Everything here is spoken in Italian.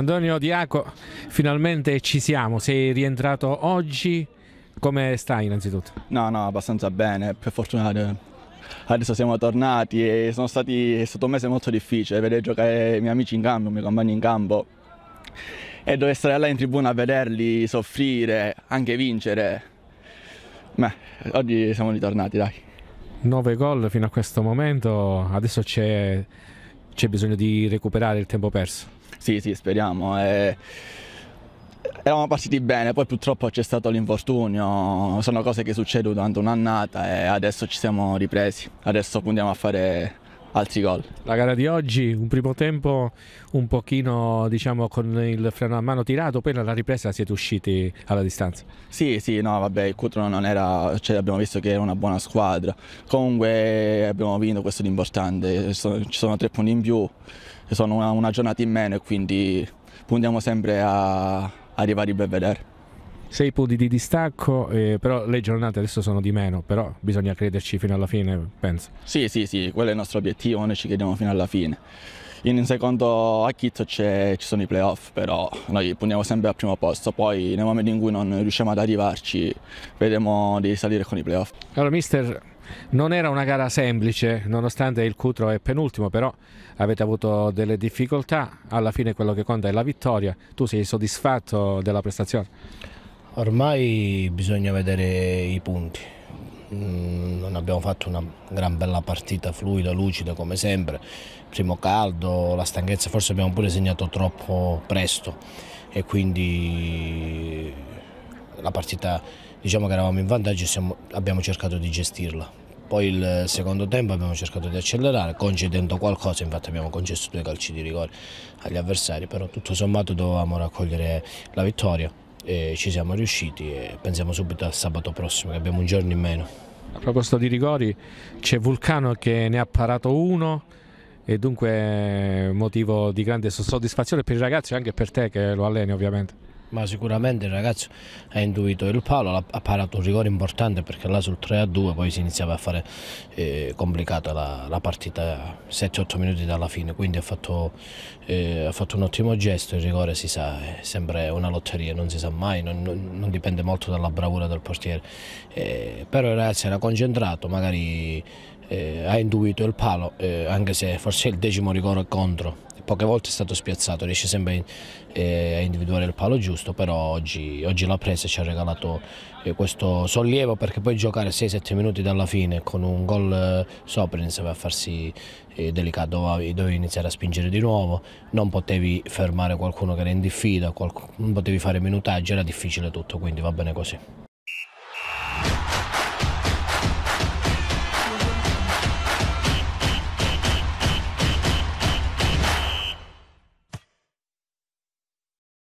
Antonio Diaco, finalmente ci siamo, sei rientrato oggi, come stai innanzitutto? No, no, abbastanza bene, per fortuna adesso siamo tornati e stati, è stato un mese molto difficile, vedere giocare i miei amici in campo, i miei compagni in campo e dover stare là in tribuna a vederli soffrire, anche vincere. Beh, oggi siamo ritornati, dai. 9 gol fino a questo momento, adesso c'è bisogno di recuperare il tempo perso. Sì, sì, speriamo. E... Eravamo partiti bene, poi purtroppo c'è stato l'infortunio, sono cose che succedono durante un'annata e adesso ci siamo ripresi, adesso puntiamo a fare altri gol. La gara di oggi, un primo tempo un pochino diciamo con il freno a mano tirato, poi nella ripresa siete usciti alla distanza. Sì, sì, no, vabbè, il Cutro non era, cioè abbiamo visto che era una buona squadra. Comunque abbiamo vinto, questo è l'importante, ci, sono tre punti in più, sono una, una giornata in meno e quindi puntiamo sempre a arrivare in Belvedere sei punti di distacco, eh, però le giornate adesso sono di meno, però bisogna crederci fino alla fine, penso. Sì, sì, sì, quello è il nostro obiettivo, noi ci crediamo fino alla fine. In secondo a Chizzo ci sono i playoff, però noi poniamo sempre al primo posto, poi nel momento in cui non riusciamo ad arrivarci vedremo di salire con i playoff. Allora mister, non era una gara semplice, nonostante il Cutro è penultimo, però avete avuto delle difficoltà, alla fine quello che conta è la vittoria, tu sei soddisfatto della prestazione? Ormai bisogna vedere i punti. Mm, non abbiamo fatto una gran bella partita fluida, lucida come sempre. Primo caldo, la stanchezza, forse abbiamo pure segnato troppo presto e quindi la partita diciamo che eravamo in vantaggio e abbiamo cercato di gestirla. Poi il secondo tempo abbiamo cercato di accelerare, concedendo qualcosa, infatti abbiamo concesso due calci di rigore agli avversari, però tutto sommato dovevamo raccogliere la vittoria e ci siamo riusciti e pensiamo subito al sabato prossimo che abbiamo un giorno in meno. A proposito di rigori c'è Vulcano che ne ha parato uno e dunque motivo di grande soddisfazione per i ragazzi e anche per te che lo alleni ovviamente. Ma sicuramente il ragazzo ha intuito il palo, ha parato un rigore importante perché là sul 3-2 poi si iniziava a fare eh, complicata la, la partita 7-8 minuti dalla fine, quindi ha fatto, eh, ha fatto, un ottimo gesto, il rigore si sa, è eh, sempre una lotteria, non si sa mai, non, non dipende molto dalla bravura del portiere, eh, però il ragazzo era concentrato, magari eh, ha intuito il palo, eh, anche se forse il decimo rigore contro. Poche volte è stato spiazzato, riesce sempre eh, a individuare il palo giusto, però oggi, oggi l'ha presa e ci ha regalato eh, questo sollievo perché poi giocare 6-7 minuti dalla fine con un gol eh, sopra iniziava a farsi eh, delicato, dovevi, dovevi, iniziare a spingere di nuovo, non potevi fermare qualcuno che era in diffida, qualcuno, non potevi fare minutaggi, era difficile tutto, quindi va bene così.